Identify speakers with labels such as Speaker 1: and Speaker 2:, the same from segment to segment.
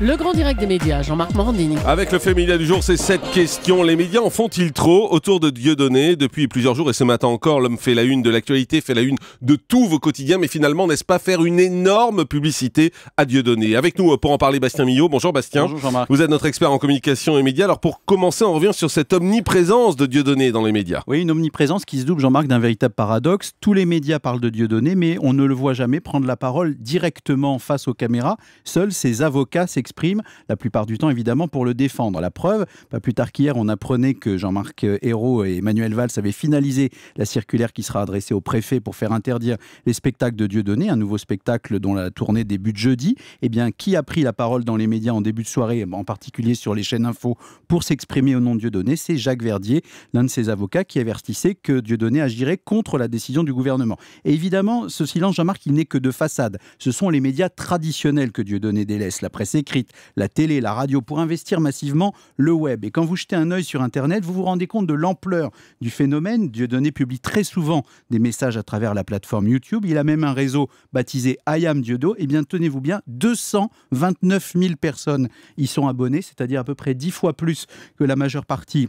Speaker 1: Le grand direct des médias, Jean-Marc Morandini. Avec le féminin du jour, c'est cette question. Les médias en font-ils trop autour de Dieudonné Depuis plusieurs jours et ce matin encore, l'homme fait la une de l'actualité, fait la une de tous vos quotidiens, mais finalement, n'est-ce pas faire une énorme publicité à Dieudonné Avec nous, euh, pour en parler, Bastien Millot. Bonjour Bastien. Bonjour Jean-Marc. Vous êtes notre expert en communication et médias. Alors pour commencer, on revient sur cette omniprésence de Dieudonné dans les médias.
Speaker 2: Oui, une omniprésence qui se double, Jean-Marc, d'un véritable paradoxe. Tous les médias parlent de Dieudonné, mais on ne le voit jamais prendre la parole directement face aux caméras. Seuls ses avocats avocat s'exprime, la plupart du temps évidemment pour le défendre. La preuve, pas plus tard qu'hier, on apprenait que Jean-Marc Hérault et Emmanuel Valls avaient finalisé la circulaire qui sera adressée au préfet pour faire interdire les spectacles de Dieudonné, un nouveau spectacle dont la tournée débute jeudi. Eh bien, qui a pris la parole dans les médias en début de soirée, en particulier sur les chaînes info, pour s'exprimer au nom de Dieudonné C'est Jacques Verdier, l'un de ses avocats, qui avertissait que Dieudonné agirait contre la décision du gouvernement. Et évidemment, ce silence, Jean-Marc, il n'est que de façade. Ce sont les médias traditionnels que Dieudonné délaisse la presse écrite, la télé, la radio, pour investir massivement le web. Et quand vous jetez un œil sur Internet, vous vous rendez compte de l'ampleur du phénomène. Dieudonné publie très souvent des messages à travers la plateforme YouTube. Il a même un réseau baptisé I Am Dieudo. Et eh bien, tenez-vous bien, 229 000 personnes y sont abonnées, c'est-à-dire à peu près 10 fois plus que la majeure partie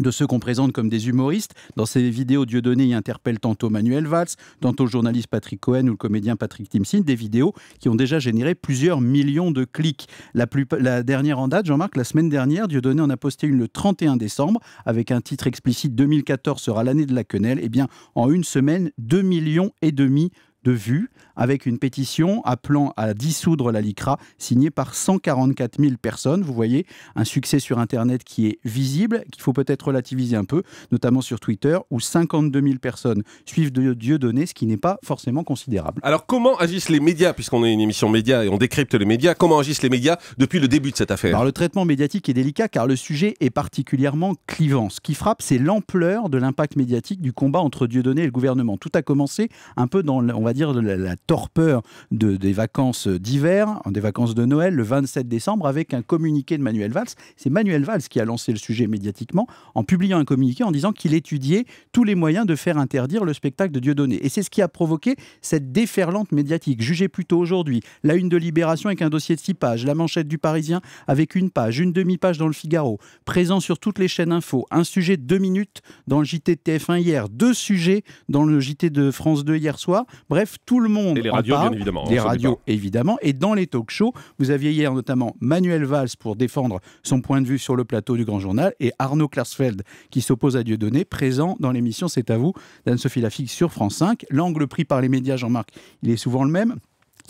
Speaker 2: de ceux qu'on présente comme des humoristes. Dans ces vidéos, Dieudonné y interpelle tantôt Manuel Valls, tantôt le journaliste Patrick Cohen ou le comédien Patrick Timsin, des vidéos qui ont déjà généré plusieurs millions de clics. La, dernière en date, Jean-Marc, la semaine dernière, Dieudonné en a posté une le 31 décembre avec un titre explicite 2014 sera l'année de la quenelle. Eh bien, en une semaine, 2 millions et demi vue avec une pétition appelant à dissoudre la LICRA signée par 144 000 personnes. Vous voyez un succès sur Internet qui est visible, qu'il faut peut-être relativiser un peu, notamment sur Twitter où 52 000 personnes suivent Dieu Donné, ce qui n'est pas forcément considérable.
Speaker 1: Alors comment agissent les médias, puisqu'on est une émission média et on décrypte les médias, comment agissent les médias depuis le début de cette affaire Alors
Speaker 2: le traitement médiatique est délicat car le sujet est particulièrement clivant. Ce qui frappe, c'est l'ampleur de l'impact médiatique du combat entre Dieu Donné et le gouvernement. Tout a commencé un peu dans, on va de la, torpeur de, des vacances d'hiver, des vacances de Noël, le 27 décembre, avec un communiqué de Manuel Valls. C'est Manuel Valls qui a lancé le sujet médiatiquement en publiant un communiqué en disant qu'il étudiait tous les moyens de faire interdire le spectacle de Dieudonné. Et c'est ce qui a provoqué cette déferlante médiatique. Jugez plutôt aujourd'hui la une de Libération avec un dossier de six pages, la manchette du Parisien avec une page, une demi-page dans le Figaro, présent sur toutes les chaînes info, un sujet de deux minutes dans le JT de TF1 hier, deux sujets dans le JT de France 2 hier soir. Bref, Bref, tout le monde. Et les radios, bien évidemment. Les radios, évidemment. Et dans les talk shows, vous aviez hier notamment Manuel Valls pour défendre son point de vue sur le plateau du Grand Journal et Arnaud Klarsfeld qui s'oppose à Dieudonné, présent dans l'émission C'est à vous d'Anne-Sophie Lafitte sur France 5. L'angle pris par les médias, Jean-Marc, il est souvent le même.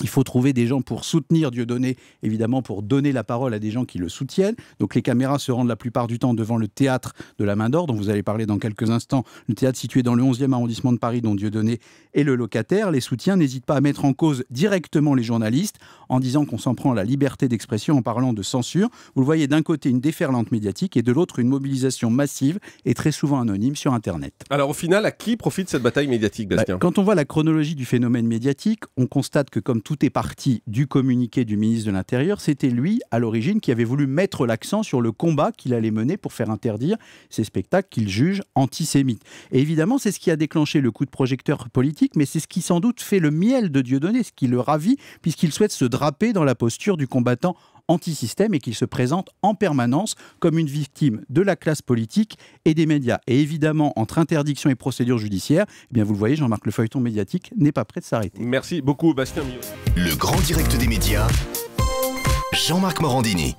Speaker 2: Il faut trouver des gens pour soutenir Dieudonné, évidemment pour donner la parole à des gens qui le soutiennent. Donc les caméras se rendent la plupart du temps devant le théâtre de la Main d'Or, dont vous allez parler dans quelques instants, le théâtre situé dans le 11e arrondissement de Paris, dont Dieudonné est le locataire. Les soutiens n'hésitent pas à mettre en cause directement les journalistes en disant qu'on s'en prend à la liberté d'expression en parlant de censure. Vous le voyez d'un côté une déferlante médiatique et de l'autre une mobilisation massive et très souvent anonyme sur Internet.
Speaker 1: Alors au final, à qui profite cette bataille médiatique, bah, Bastien
Speaker 2: Quand on voit la chronologie du phénomène médiatique, on constate que comme tout est parti du communiqué du ministre de l'Intérieur. C'était lui, à l'origine, qui avait voulu mettre l'accent sur le combat qu'il allait mener pour faire interdire ces spectacles qu'il juge antisémites. Et évidemment, c'est ce qui a déclenché le coup de projecteur politique, mais c'est ce qui sans doute fait le miel de Dieudonné, ce qui le ravit, puisqu'il souhaite se draper dans la posture du combattant anti-système et qu'il se présente en permanence comme une victime de la classe politique et des médias. Et évidemment, entre interdiction et procédure judiciaire, eh bien vous le voyez, Jean-Marc, le feuilleton médiatique n'est pas prêt de s'arrêter.
Speaker 1: Merci beaucoup, Bastien Mio. Le grand direct des médias,
Speaker 2: Jean-Marc Morandini.